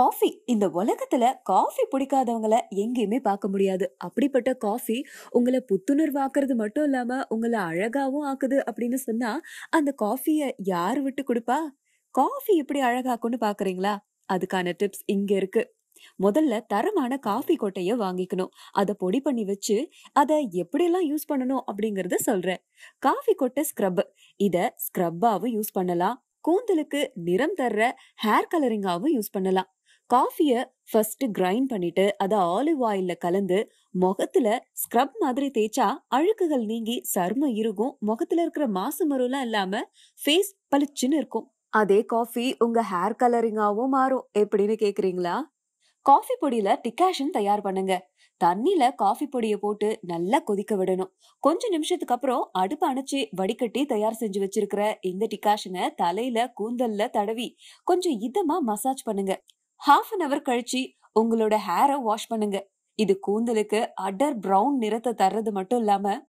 coffee இந்த உலகத்துல coffee பிடிக்காதவங்கள எங்கேயுமே பார்க்க முடியாது அப்படிப்பட்ட காஃபி உங்களை புத்துணர்வாக்குறது மட்டும் இல்லாம உங்களை அழகாவும் ஆக்குது அப்படின்னு சொன்னா அந்த காஃபியை யார் விட்டு கொடுப்பா காஃபி எப்படி அழகாக்கும்னு பாக்குறீங்களா அதுக்கான டிப்ஸ் இங்க இருக்கு முதல்ல தரமான காஃபி கொட்டையை வாங்கிக்கணும் அதை பொடி பண்ணி வச்சு அதை எப்படியெல்லாம் யூஸ் பண்ணணும் அப்படிங்கறத சொல்றேன் காஃபி கொட்டை ஸ்க்ரப் இதை ஸ்க்ரப்பாவும் யூஸ் பண்ணலாம் கூந்தலுக்கு நிறம் தர்ற ஹேர் கலரிங்காகவும் யூஸ் பண்ணலாம் காஃபியை ஃபர்ஸ்ட் கிரைண்ட் பண்ணிட்டு அதை ஆலிவ் ஆயிலில் கலந்து முகத்தில் ஸ்க்ரப் மாதிரி தேய்ச்சா அழுக்குகள் நீங்கி சர்மம் இருக்கும் முகத்தில் இருக்கிற மாசு மருவெலாம் இல்லாமல் ஃபேஸ் பளிச்சுன்னு இருக்கும் அதே காஃபி உங்கள் ஹேர் கலரிங்காகவும் மாறும் எப்படின்னு கேட்குறீங்களா காஃபி பொடியில் டிகாஷன் தயார் பண்ணுங்க தண்ணியில் காஃபி பொடியை போட்டு நல்லா கொதிக்க விடணும் கொஞ்ச நிமிஷத்துக்கு அப்புறம் அடுப்பு அணைச்சி வடிகட்டி தயார் செஞ்சு வச்சிருக்கிற இந்த டிகாஷனை தலையில கூந்தல்ல தடவி கொஞ்சம் இதமா மசாஜ் பண்ணுங்க ஹாஃப் அன் அவர் கழிச்சு உங்களோட ஹேரை வாஷ் பண்ணுங்க இது கூந்தலுக்கு அடர் ப்ரௌன் நிறத்தை தர்றது மட்டும் இல்லாம